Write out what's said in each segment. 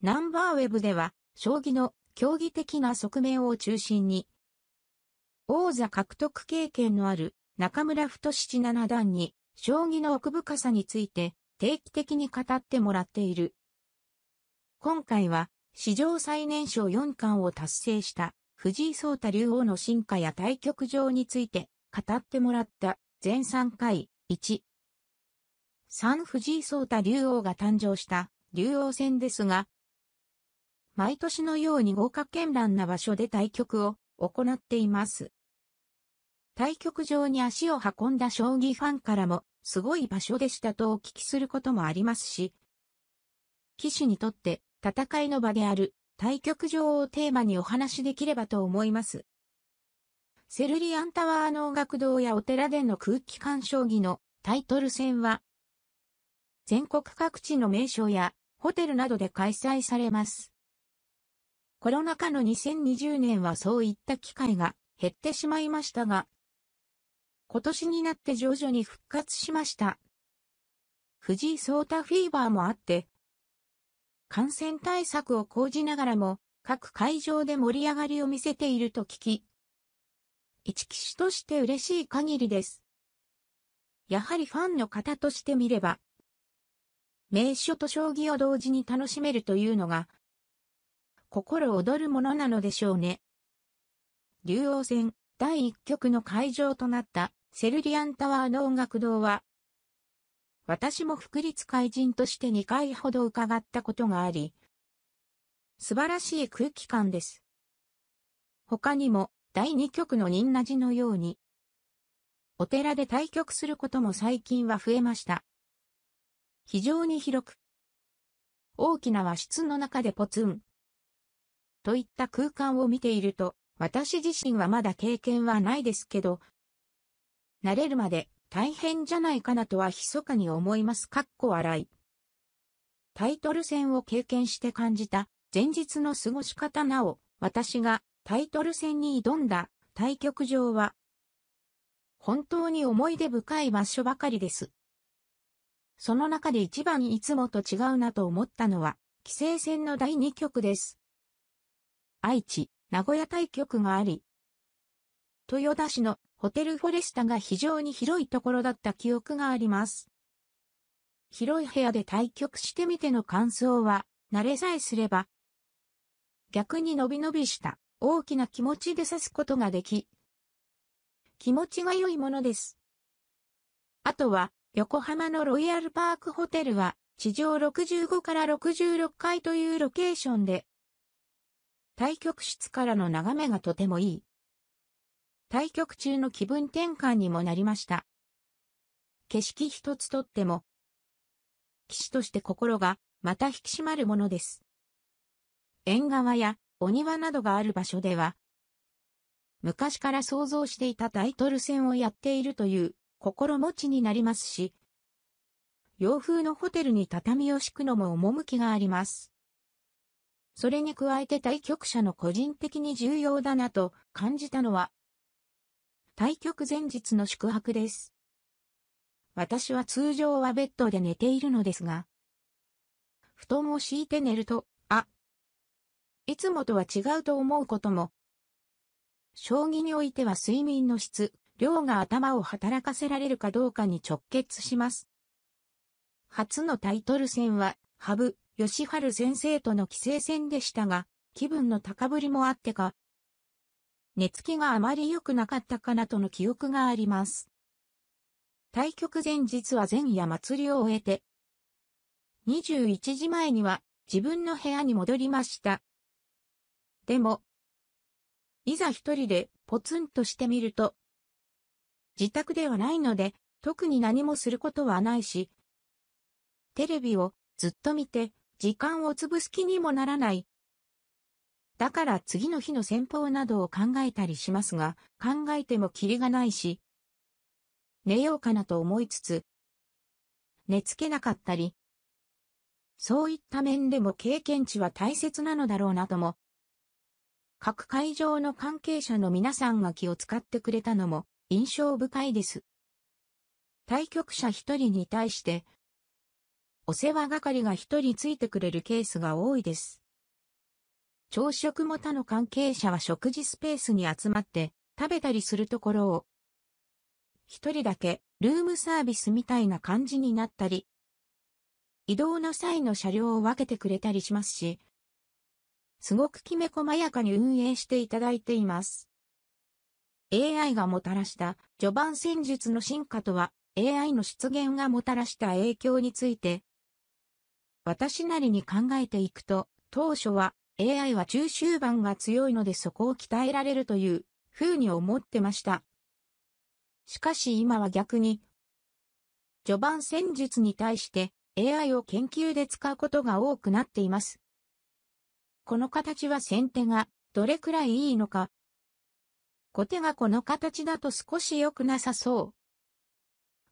ナンバーウェブでは、将棋の競技的な側面を中心に、王座獲得経験のある中村太七七段に、将棋の奥深さについて定期的に語ってもらっている。今回は、史上最年少四冠を達成した藤井聡太竜王の進化や対局場について語ってもらった全3回1。3藤井聡太竜王が誕生した竜王戦ですが、毎年のように豪華絢爛な場所で対局を行っています。対局場に足を運んだ将棋ファンからも、すごい場所でしたとお聞きすることもありますし、棋士にとって戦いの場である対局場をテーマにお話しできればと思います。セルリアンタワーの学堂やお寺での空気感将棋のタイトル戦は、全国各地の名所やホテルなどで開催されます。コロナ禍の2020年はそういった機会が減ってしまいましたが、今年になって徐々に復活しました。藤井聡太フィーバーもあって、感染対策を講じながらも、各会場で盛り上がりを見せていると聞き、一騎士として嬉しい限りです。やはりファンの方として見れば、名所と将棋を同時に楽しめるというのが、心躍るものなのでしょうね。竜王戦第1局の会場となったセルリアンタワーの音楽堂は、私も福立会人として2回ほど伺ったことがあり、素晴らしい空気感です。他にも第2局の仁和寺のように、お寺で対局することも最近は増えました。非常に広く、大きな和室の中でポツンといった空間を見ていると、私自身はまだ経験はないですけど、慣れるまで大変じゃないかなとは密かに思います。かっこ笑い。タイトル戦を経験して感じた前日の過ごし方なお、私がタイトル戦に挑んだ対局場は、本当に思い出深い場所ばかりです。その中で一番いつもと違うなと思ったのは、棋聖戦の第2局です。愛知、名古屋対局があり、豊田市のホテルフォレスタが非常に広いところだった記憶があります。広い部屋で対局してみての感想は、慣れさえすれば、逆に伸び伸びした大きな気持ちで指すことができ、気持ちが良いものです。あとは、横浜のロイヤルパークホテルは、地上65から66階というロケーションで、対局室からの眺めがとてもいい。対局中の気分転換にもなりました。景色一つとっても、騎士として心がまた引き締まるものです。縁側やお庭などがある場所では、昔から想像していたタイトル戦をやっているという心持ちになりますし、洋風のホテルに畳を敷くのも趣があります。それに加えて対局者の個人的に重要だなと感じたのは、対局前日の宿泊です。私は通常はベッドで寝ているのですが、布団を敷いて寝ると、あ、いつもとは違うと思うことも、将棋においては睡眠の質、量が頭を働かせられるかどうかに直結します。初のタイトル戦は、ハブ、吉春先生との帰省戦でしたが、気分の高ぶりもあってか、寝つきがあまり良くなかったかなとの記憶があります。対局前日は前夜祭りを終えて、21時前には自分の部屋に戻りました。でも、いざ一人でポツンとしてみると、自宅ではないので、特に何もすることはないし、テレビをずっと見て、時間を潰す気にもならない。だから次の日の戦法などを考えたりしますが、考えてもキリがないし、寝ようかなと思いつつ、寝つけなかったり、そういった面でも経験値は大切なのだろうなとも、各会場の関係者の皆さんが気を使ってくれたのも印象深いです。対局者一人に対してお世話係が一人ついてくれるケースが多いです。朝食も他の関係者は食事スペースに集まって食べたりするところを、一人だけルームサービスみたいな感じになったり、移動の際の車両を分けてくれたりしますし、すごくきめ細やかに運営していただいています。AI がもたらした序盤戦術の進化とは AI の出現がもたらした影響について私なりに考えていくと、当初は AI は中終盤が強いのでそこを鍛えられるという風に思ってました。しかし今は逆に、序盤戦術に対して AI を研究で使うことが多くなっています。この形は先手がどれくらいいいのか。後手がこの形だと少し良くなさそう。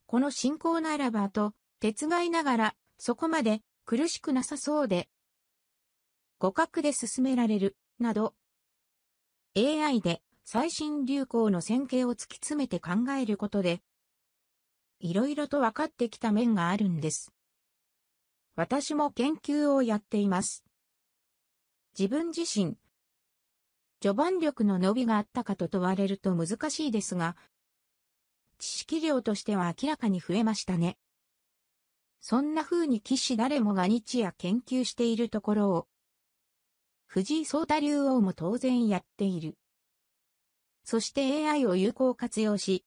この進行ならばと、手ついながら、そこまで苦しくなさそうで、互角で進められる、など、AI で最新流行の線形を突き詰めて考えることで、いろいろと分かってきた面があるんです。私も研究をやっています。自分自身、序盤力の伸びがあったかと問われると難しいですが、知識量としては明らかに増えましたね。そんな風に騎士誰もが日夜研究しているところを、藤井聡太竜王も当然やっている。そして AI を有効活用し、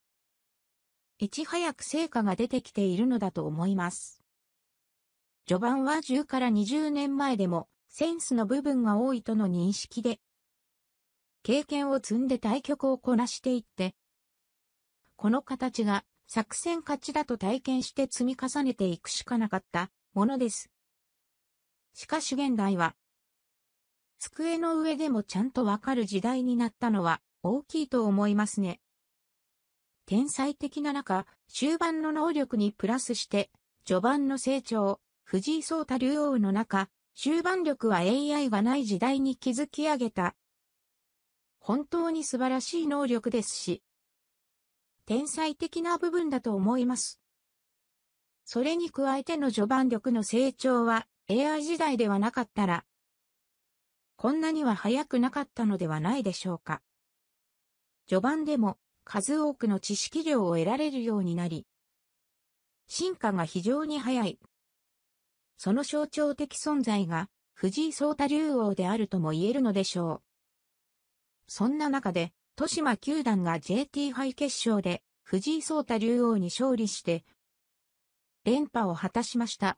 いち早く成果が出てきているのだと思います。序盤は10から20年前でもセンスの部分が多いとの認識で、経験を積んで対局をこなしていって、この形が作戦勝ちだと体験して積み重ねていくしかなかったものです。しかし現代は、机の上でもちゃんとわかる時代になったのは大きいと思いますね。天才的な中、終盤の能力にプラスして、序盤の成長、藤井聡太竜王の中、終盤力は AI がない時代に築き上げた。本当に素晴らしい能力ですし、天才的な部分だと思います。それに加えての序盤力の成長は AI 時代ではなかったら、こんなには早くなかったのではないでしょうか。序盤でも数多くの知識量を得られるようになり、進化が非常に早い。その象徴的存在が藤井聡太竜王であるとも言えるのでしょう。そんな中で豊島球団が JT 杯決勝で藤井聡太竜王に勝利して、連覇を果たしました。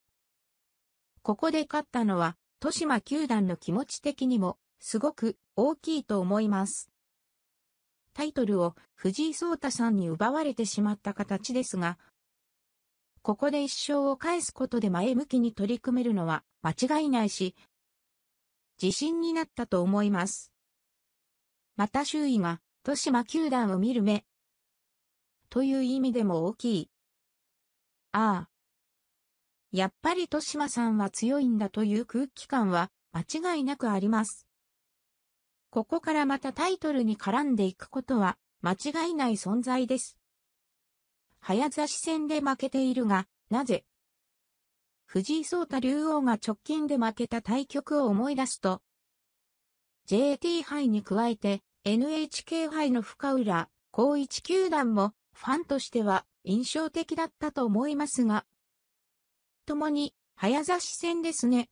ここで勝ったのは、豊島球団の気持ち的にも、すごく大きいと思います。タイトルを藤井聡太さんに奪われてしまった形ですが、ここで一生を返すことで前向きに取り組めるのは間違いないし、自信になったと思います。また周囲が豊島球団を見る目。という意味でも大きい。ああ。やっぱり豊島さんは強いんだという空気感は間違いなくあります。ここからまたタイトルに絡んでいくことは間違いない存在です。早指し戦で負けているが、なぜ藤井聡太竜王が直近で負けた対局を思い出すと、JT 杯に加えて NHK 杯の深浦、高一球団も、ファンとしては印象的だったと思いますが、共に、早指し戦ですね。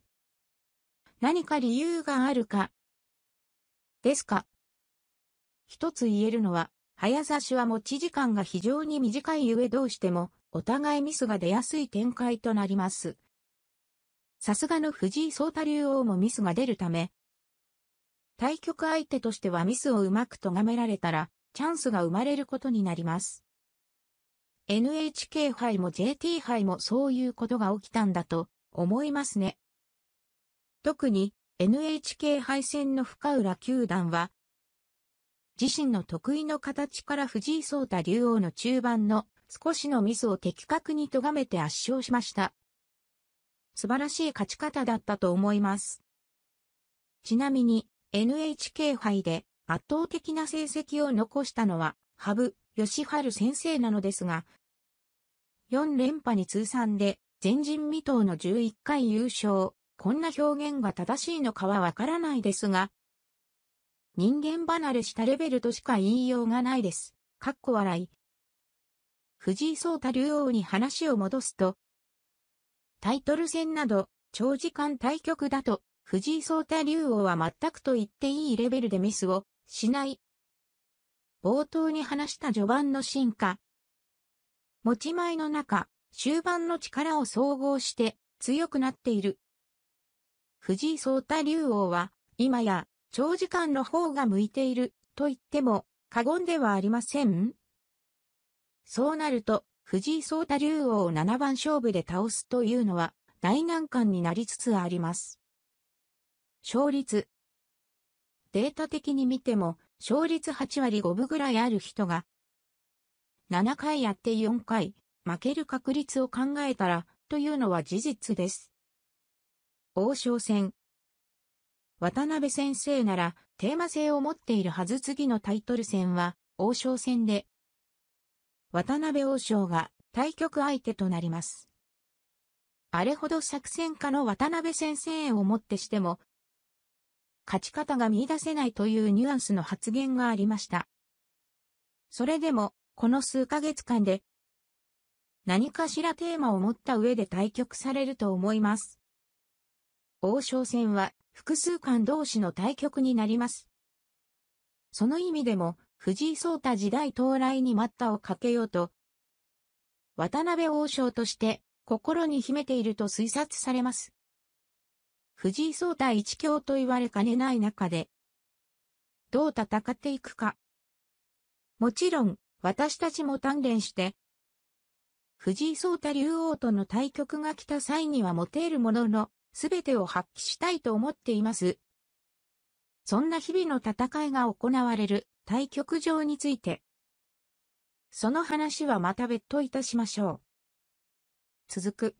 何か理由があるか、ですか。一つ言えるのは、早指しは持ち時間が非常に短い上どうしても、お互いミスが出やすい展開となります。さすがの藤井聡太竜王もミスが出るため、対局相手としてはミスをうまく咎められたら、チャンスが生まれることになります。NHK 杯も JT 杯もそういうことが起きたんだと思いますね。特に NHK 杯戦の深浦球団は、自身の得意の形から藤井聡太竜王の中盤の少しのミスを的確に咎めて圧勝しました。素晴らしい勝ち方だったと思います。ちなみに、NHK 杯で圧倒的な成績を残したのは、羽生、善治先生なのですが、4連覇に通算で、前人未到の11回優勝。こんな表現が正しいのかはわからないですが、人間離れしたレベルとしか言いようがないです。かっこ笑い。藤井聡太竜王に話を戻すと、タイトル戦など長時間対局だと藤井聡太竜王は全くと言っていいレベルでミスをしない。冒頭に話した序盤の進化。持ち前の中、終盤の力を総合して強くなっている。藤井聡太竜王は今や長時間の方が向いていると言っても過言ではありません。そうなると藤井聡太竜王を7番勝負で倒すというのは大難関になりつつあります。勝率。データ的に見ても、勝率8割5分ぐらいある人が、7回やって4回、負ける確率を考えたら、というのは事実です。王将戦。渡辺先生なら、テーマ性を持っているはず次のタイトル戦は、王将戦で、渡辺王将が対局相手となります。あれほど作戦家の渡辺先生をもってしても、勝ち方が見出せないというニュアンスの発言がありました。それでも、この数ヶ月間で、何かしらテーマを持った上で対局されると思います。王将戦は複数間同士の対局になります。その意味でも、藤井聡太時代到来に待ったをかけようと、渡辺王将として心に秘めていると推察されます。藤井聡太一強と言われかねない中で、どう戦っていくか。もちろん、私たちも鍛錬して、藤井聡太竜王との対局が来た際には持てるものの、すべてを発揮したいと思っています。そんな日々の戦いが行われる対局場について、その話はまた別途いたしましょう。続く。